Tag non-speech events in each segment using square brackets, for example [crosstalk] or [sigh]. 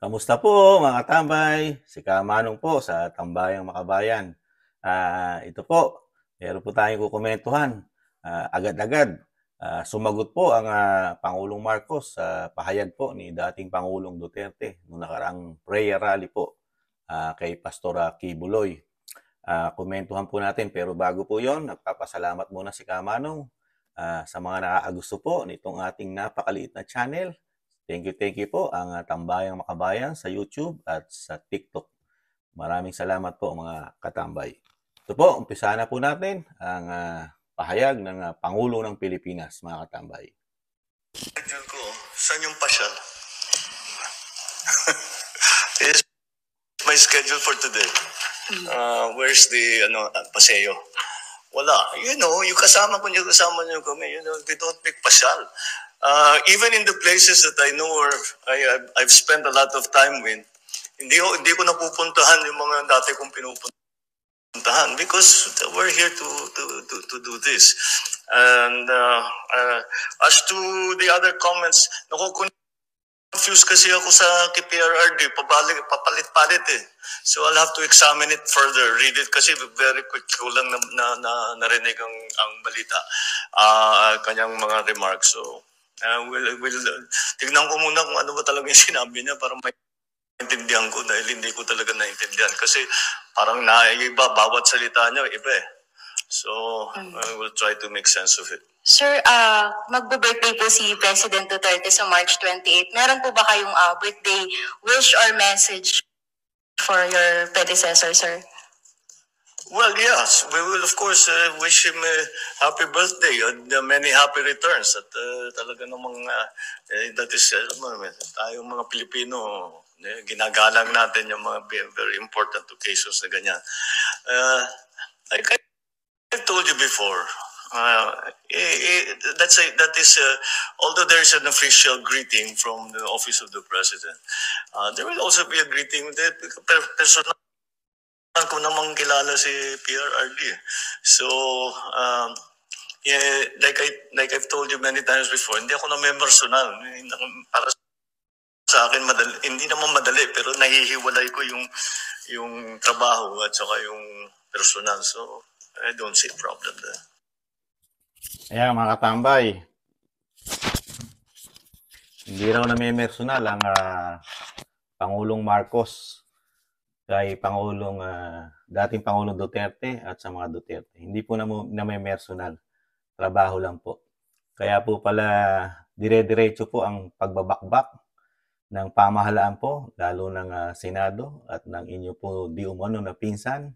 Kamusta po mga tambay? Si Kamanong po sa Tambayang Makabayan. Uh, ito po, meron po tayong kukomentuhan. Uh, ah, agad-agad, uh, sumagot po ang uh, Pangulong Marcos sa uh, pahayag po ni dating Pangulong Duterte noong nakaraang prayer rally po uh, kay Pastora Kibuloy. Uh, komentuhan po natin pero bago po yon nagpapasalamat muna si Kamanong uh, sa mga nakaagusto po nitong ating napakaliit na channel Thank you, thank you po ang ah, Tambayang Makabayan sa YouTube at sa TikTok. Maraming salamat po mga katambay. Ito po, umpisa na po natin ang uh, pahayag ng uh, Pangulo ng Pilipinas, mga katambay. Tagal ko, saan yung pasyal? is [laughs] my schedule for today. Uh, where's the ano paseo? Wala. You know, yung kasama ko, yung kasama niyo kami, you know, we don't make pasyal uh, even in the places that I know or I, I've spent a lot of time with, hindi hindi ko napupuntahan yung mga dati kong pinupuntahan because we're here to, to, to, to do this. And uh, uh, as to the other comments, nakukonfuse kasi ako sa KPRRD, pabalik, papalit-palit eh. So I'll have to examine it further, read it kasi very quick ko lang na, na, na narinig ang, ang balita, uh, kanyang mga remarks. So Uh, we'll, we'll, tignan ko muna kung ano ba talaga yung sinabi niya para may maintindihan ko dahil hindi ko talaga naintindihan kasi parang naiiba bawat salita niya iba eh. So, hmm. I will try to make sense of it. Sir, uh, magbe-birthday po si President Duterte sa March 28. Meron po ba kayong uh, birthday wish or message for your predecessor, sir? Well, yes, we will of course uh, wish him a uh, happy birthday and uh, many happy returns. At uh, talaga namang uh, eh, that is, uh, tayo mga Pilipino, eh, ginagalang natin yung mga very important occasions na ganyan. Uh, like I told you before, uh, it, eh, it, eh, that's a, that is a, uh, although there is an official greeting from the office of the president, uh, there will also be a greeting that personal ko kilala si PRRD. Eh. So, um, yeah, like, I, like I've told you many times before, hindi ako naman personal. Para sa akin, madali, hindi naman madali, pero nahihiwalay ko yung, yung trabaho at saka yung personal. So, I don't see problem there. Ayan mga katambay. Hindi raw nami-personal ang uh, Pangulong Marcos kay Pangulong uh, dating Pangulong Duterte at sa mga Duterte. Hindi po namo, na may personal. Trabaho lang po. Kaya po pala dire-diretso po ang pagbabakbak ng pamahalaan po, lalo ng uh, Senado at ng inyo po di umano na pinsan,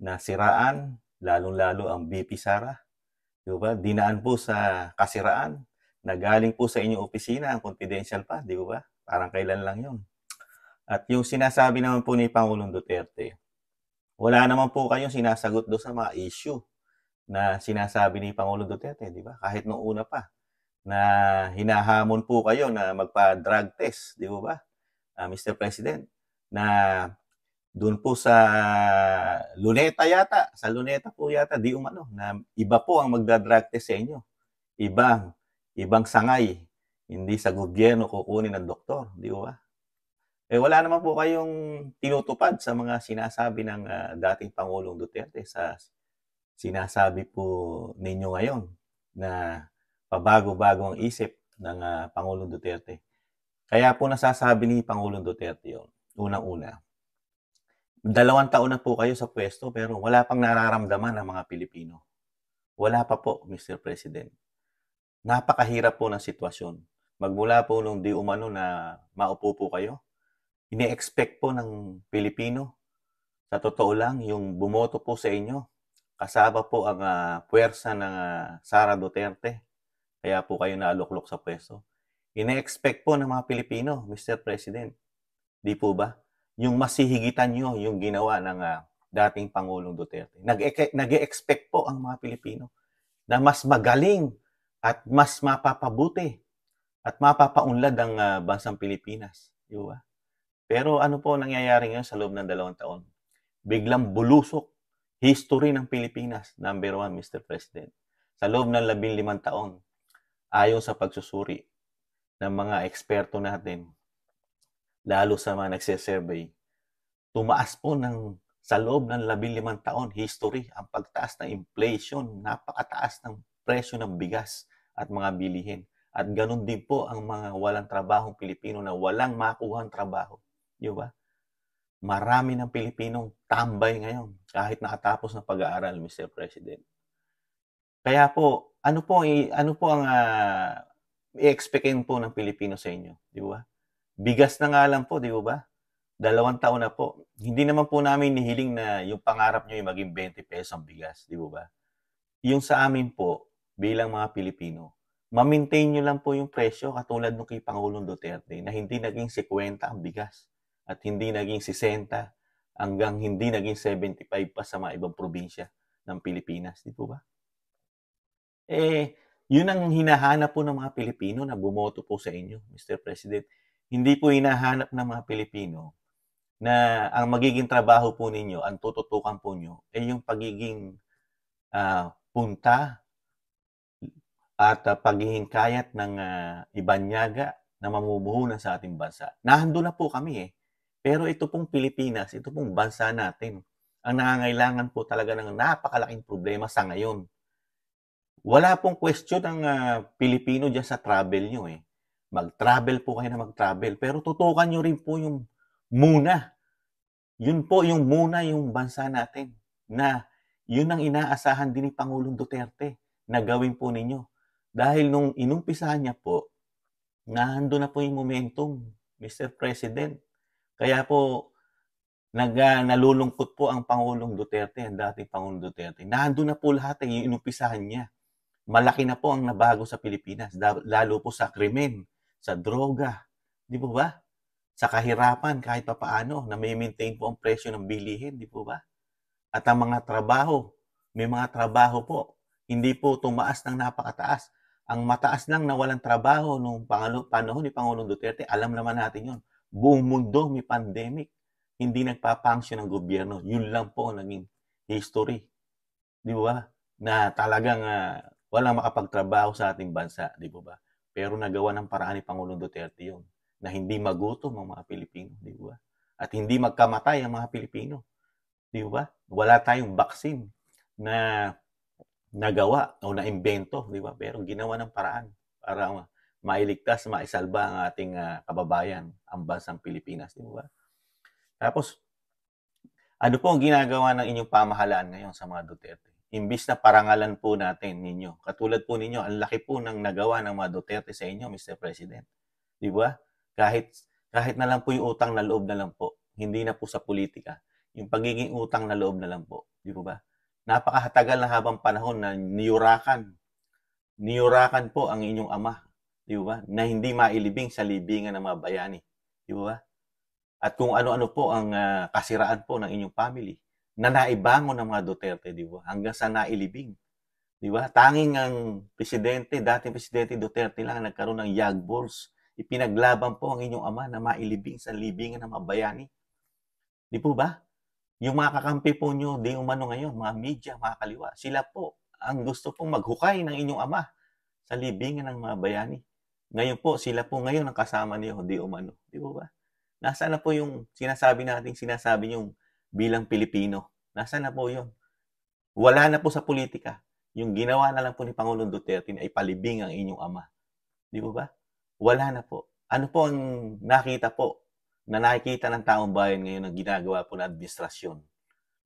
na siraan, lalong-lalo ang BP Sara. Diba? Dinaan po sa kasiraan na galing po sa inyong opisina ang confidential pa, di ba? Parang kailan lang yon at yung sinasabi naman po ni Pangulong Duterte, wala naman po kayong sinasagot do sa mga issue na sinasabi ni Pangulong Duterte, di ba? Kahit nung una pa na hinahamon po kayo na magpa-drug test, di ba? Uh, ah, Mr. President, na doon po sa Luneta yata, sa Luneta po yata, di umano, na iba po ang magda-drug test sa inyo. Ibang, ibang sangay, hindi sa gobyerno kukunin ng doktor, di ba? Eh wala naman po kayong tinutupad sa mga sinasabi ng uh, dating Pangulong Duterte sa sinasabi po ninyo ngayon na pabago-bago ang isip ng uh, Pangulong Duterte. Kaya po nasasabi ni Pangulong Duterte yun, unang-una. Dalawang taon na po kayo sa pwesto pero wala pang nararamdaman ng mga Pilipino. Wala pa po, Mr. President. Napakahirap po ng sitwasyon. Magmula po nung di umano na maupo po kayo, ini-expect po ng Pilipino. Sa totoo lang, yung bumoto po sa inyo, kasama po ang uh, puwersa ng uh, Sara Duterte. Kaya po kayo naluklok sa pwesto. Ine-expect po ng mga Pilipino, Mr. President. Di po ba? Yung masihigitan nyo yung ginawa ng uh, dating Pangulong Duterte. Nag-expect e po ang mga Pilipino na mas magaling at mas mapapabuti at mapapaunlad ang uh, bansang Pilipinas. Di ba? Pero ano po nangyayari ngayon sa loob ng dalawang taon? Biglang bulusok history ng Pilipinas, number one, Mr. President. Sa loob ng labing limang taon, ayon sa pagsusuri ng mga eksperto natin, lalo sa mga nagsisurvey, tumaas po ng sa loob ng labing limang taon history ang pagtaas ng inflation, napakataas ng presyo ng bigas at mga bilihin. At ganun din po ang mga walang trabahong Pilipino na walang makuhang trabaho. Di ba? Marami ng Pilipinong tambay ngayon kahit nakatapos ng pag-aaral, Mr. President. Kaya po, ano po ano po ang uh, ah, i-expectin po ng Pilipino sa inyo, di ba? Bigas na nga lang po, di ba? Dalawang taon na po. Hindi naman po namin nihiling na yung pangarap nyo yung maging 20 pesos ang bigas, di ba? Yung sa amin po, bilang mga Pilipino, ma-maintain nyo lang po yung presyo katulad nung kay Pangulong Duterte na hindi naging 50 ang bigas at hindi naging 60 hanggang hindi naging 75 pa sa mga ibang probinsya ng Pilipinas. Di po ba? Eh, yun ang hinahanap po ng mga Pilipino na bumoto po sa inyo, Mr. President. Hindi po hinahanap ng mga Pilipino na ang magiging trabaho po ninyo, ang tututukan po nyo, ay eh yung pagiging uh, punta at uh, ah, paghihingkayat ng uh, ah, ibanyaga na mamumuhunan sa ating bansa. Nahando na po kami eh. Pero ito pong Pilipinas, ito pong bansa natin, ang nangangailangan po talaga ng napakalaking problema sa ngayon. Wala pong question ng uh, ah, Pilipino dyan sa travel nyo eh. Mag-travel po kayo na mag-travel, pero tutukan nyo rin po yung muna. Yun po yung muna yung bansa natin na yun ang inaasahan din ni Pangulong Duterte na gawin po ninyo. Dahil nung inumpisahan niya po, nahando na po yung momentum, Mr. President kaya po, nag, uh, nalulungkot po ang Pangulong Duterte, ang dating Pangulong Duterte. Nandun na po lahat eh, inupisahan niya. Malaki na po ang nabago sa Pilipinas, lalo po sa krimen, sa droga, di po ba? Sa kahirapan, kahit paano, na may maintain po ang presyo ng bilihin, di po ba? At ang mga trabaho, may mga trabaho po, hindi po tumaas ng napakataas. Ang mataas lang na walang trabaho nung panahon ni Pangulong Duterte, alam naman natin yon Buong mundo may pandemic. Hindi nagpa-function ang gobyerno. Yun lang po ang naging history. Di ba? Na talagang uh, ah, walang makapagtrabaho sa ating bansa. Di ba ba? Pero nagawa ng paraan ni Pangulong Duterte yun na hindi magutom ang mga Pilipino, di ba? At hindi magkamatay ang mga Pilipino, di ba? Wala tayong vaccine na nagawa o naimbento, di ba? Pero ginawa ng paraan para mailigtas, maisalba ang ating uh, kababayan, ang bansang Pilipinas, di ba? Tapos, ano po ang ginagawa ng inyong pamahalaan ngayon sa mga Duterte? Imbis na parangalan po natin ninyo, katulad po ninyo, ang laki po ng nagawa ng mga Duterte sa inyo, Mr. President. Di ba? Kahit, kahit na lang po yung utang na loob na lang po, hindi na po sa politika. Yung pagiging utang na loob na lang po. Di ba? Napakahatagal na habang panahon na niyurakan. Niyurakan po ang inyong ama Di ba? Na hindi mailibing sa libingan ng mga bayani. Di ba? At kung ano-ano po ang uh, kasiraan po ng inyong family na naibangon ng mga Duterte, di ba? Hanggang sa nailibing. Di ba? Tanging ang presidente, dating presidente Duterte lang nagkaroon ng yag balls. Ipinaglaban po ang inyong ama na mailibing sa libingan ng mga bayani. Di po ba? Yung mga kakampi po nyo, di umano ngayon, mga media, mga kaliwa, sila po ang gusto pong maghukay ng inyong ama sa libingan ng mga bayani. Ngayon po, sila po ngayon ang kasama ni Hindi umano. Di ba ba? Nasaan na po yung sinasabi nating sinasabi yung bilang Pilipino? Nasaan na po yun? Wala na po sa politika. Yung ginawa na lang po ni Pangulong Duterte ay palibing ang inyong ama. Di ba ba? Wala na po. Ano po ang nakita po na nakikita ng taong bayan ngayon ng ginagawa po ng administrasyon?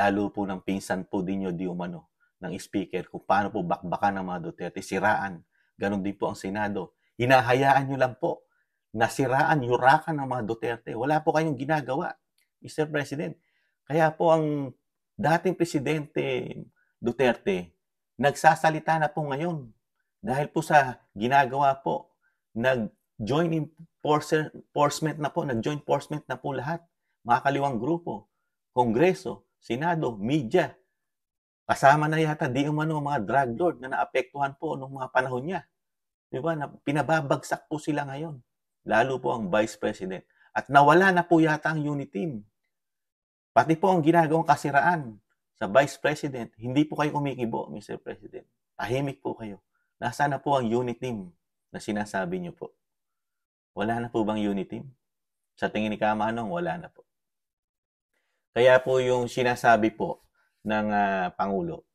Lalo po ng pinsan po din yun di umano ng speaker kung paano po bakbakan ng mga Duterte, siraan. Ganon din po ang Senado Hinahayaan nyo lang po. Nasiraan, yurakan ng mga Duterte. Wala po kayong ginagawa, Mr. President. Kaya po ang dating Presidente Duterte, nagsasalita na po ngayon. Dahil po sa ginagawa po, nag-join enforcement na po, nag-join enforcement na po lahat. Mga kaliwang grupo, Kongreso, Senado, media, Kasama na yata di umano mga drug lord na naapektuhan po noong mga panahon niya. Di ba? Na, pinababagsak po sila ngayon. Lalo po ang Vice President. At nawala na po yata ang unit team. Pati po ang ginagawang kasiraan sa Vice President, hindi po kayo kumikibo, Mr. President. Tahimik po kayo. Nasaan na po ang unit team na sinasabi niyo po? Wala na po bang unit team? Sa tingin ni Kamanong, wala na po. Kaya po yung sinasabi po ng uh, Pangulo,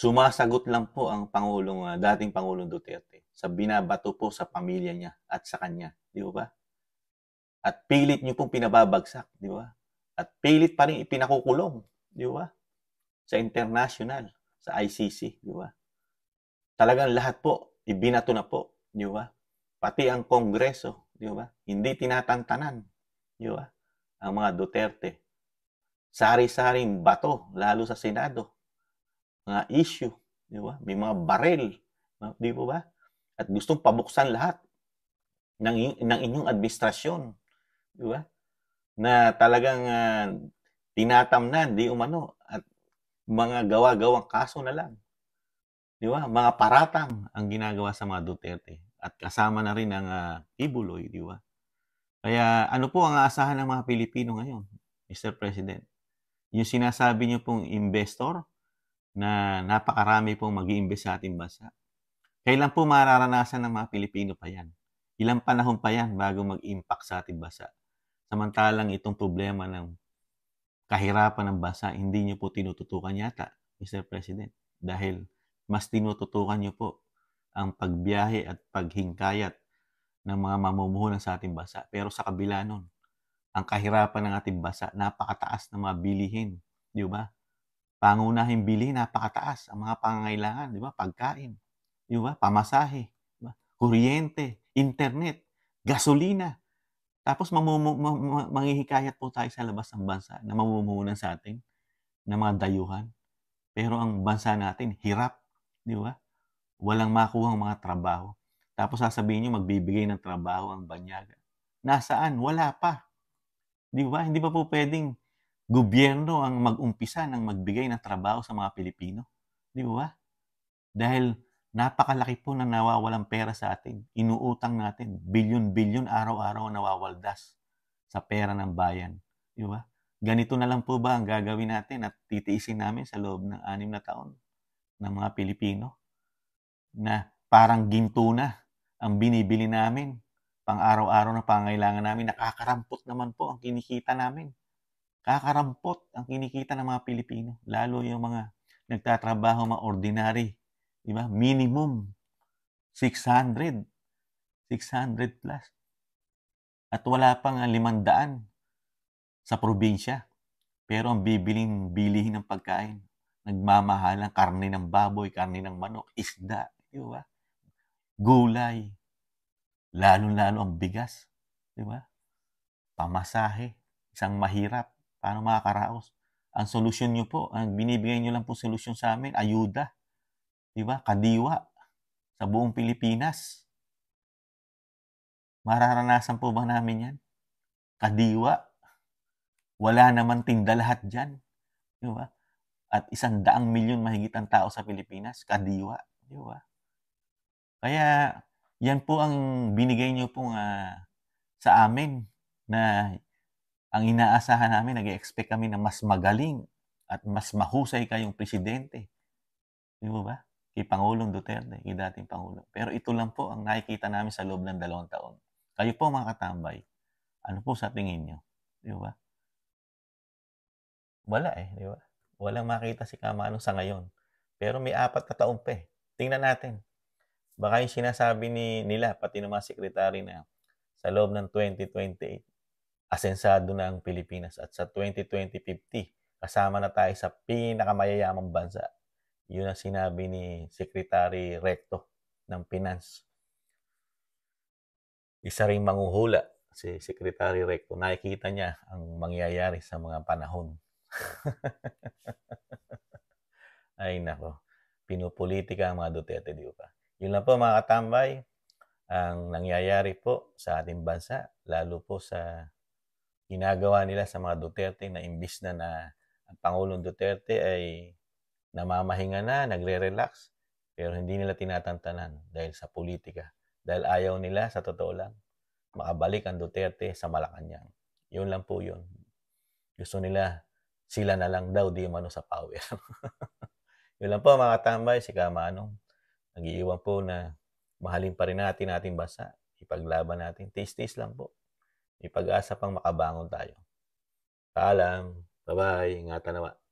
Sumasagot lang po ang Pangulong, uh, dating Pangulong Duterte sa binabato po sa pamilya niya at sa kanya. Di ba? At pilit niyo pong pinababagsak. Di ba? At pilit pa rin ipinakukulong. Di ba? Sa international, sa ICC. Di ba? Talagang lahat po, ibinato na po. Di ba? Pati ang Kongreso. Di ba? Hindi tinatantanan. Di ba? Ang mga Duterte. Sari-saring bato, lalo sa Senado mga issue, di ba? May mga baril, di ba ba? At gustong pabuksan lahat ng, ng inyong administrasyon, di ba? Na talagang uh, tinatamnan, di umano, at mga gawa-gawang kaso na lang. Di ba? Mga paratang ang ginagawa sa mga Duterte. At kasama na rin ang uh, ah, Ibuloy, di ba? Kaya ano po ang aasahan ng mga Pilipino ngayon, Mr. President? Yung sinasabi niyo pong investor, na napakarami pong mag iimbes sa ating bansa. Kailan po mararanasan ng mga Pilipino pa yan? Ilang panahon pa yan bago mag-impact sa ating bansa? Samantalang itong problema ng kahirapan ng bansa, hindi nyo po tinututukan yata, Mr. President. Dahil mas tinututukan nyo po ang pagbiyahe at paghingkayat ng mga mamumuhunan sa ating bansa. Pero sa kabila nun, ang kahirapan ng ating bansa, napakataas ng mga bilihin. Di ba? pangunahing bilhin, napakataas ang mga pangangailangan, di ba? Pagkain, di ba? Pamasahe, di ba? kuryente, internet, gasolina. Tapos mamumu- ma- ma- manghihikayat po tayo sa labas ng bansa na mamumuhunan sa atin ng mga dayuhan. Pero ang bansa natin, hirap, di ba? Walang makuhang mga trabaho. Tapos sasabihin nyo, magbibigay ng trabaho ang banyaga. Nasaan? Wala pa. Di ba? Hindi pa po pwedeng gobyerno ang mag-umpisa ng magbigay ng trabaho sa mga Pilipino. Di ba? Dahil napakalaki po ng nawawalang pera sa atin. Inuutang natin. Bilyon-bilyon araw-araw nawawaldas sa pera ng bayan. Di ba? Ganito na lang po ba ang gagawin natin at titiisin namin sa loob ng anim na taon ng mga Pilipino na parang ginto na ang binibili namin, pang araw-araw na pangailangan namin, nakakarampot naman po ang kinikita namin kakarampot ang kinikita ng mga Pilipino, lalo yung mga nagtatrabaho mga ordinary, di ba? Minimum 600, 600 plus. At wala pang 500 sa probinsya. Pero ang bibiling bilihin ng pagkain, nagmamahal ang karne ng baboy, karne ng manok, isda, di ba? Gulay, lalo-lalo ang bigas, di ba? Pamasahe, isang mahirap, Paano mga Ang solusyon nyo po, ang binibigay nyo lang po solusyon sa amin, ayuda. Di ba? Kadiwa sa buong Pilipinas. Mararanasan po ba namin yan? Kadiwa. Wala naman tinda lahat dyan. Di ba? At isang daang milyon mahigit ang tao sa Pilipinas. Kadiwa. Di ba? Kaya, yan po ang binigay nyo pong uh, sa amin na ang inaasahan namin, nag-expect kami na mas magaling at mas mahusay kayong presidente. Di mo ba? Kay Pangulong Duterte, kay dating Pangulo. Pero ito lang po ang nakikita namin sa loob ng dalawang taon. Kayo po mga katambay, ano po sa tingin nyo? Di ba? Wala eh, di ba? Walang makita si Kamano sa ngayon. Pero may apat na taon pa eh. Tingnan natin. Baka yung sinasabi ni, nila, pati ng mga sekretary na sa loob ng 2028, asensado na ang Pilipinas at sa 2020-50 kasama na tayo sa pinakamayayamang bansa. Yun ang sinabi ni Secretary Recto ng Finance. Isa ring manguhula si Secretary Recto. Nakikita niya ang mangyayari sa mga panahon. [laughs] Ay nako, pinupolitika ang mga Duterte, di ba? Yun lang po mga katambay, ang nangyayari po sa ating bansa, lalo po sa ginagawa nila sa mga Duterte na imbis na na ang Pangulong Duterte ay namamahinga na, nagre-relax, pero hindi nila tinatantanan dahil sa politika. Dahil ayaw nila, sa totoo lang, makabalik ang Duterte sa Malacanang. Yun lang po yun. Gusto nila, sila na lang daw di mano sa power. [laughs] yun lang po mga tambay, si Kamanong. Nag-iiwan po na mahalin pa rin natin ating bansa. Ipaglaban natin. Taste-taste lang po. May pag-asa pang makabangon tayo. Paalam. Bye-bye. Ingatan naman.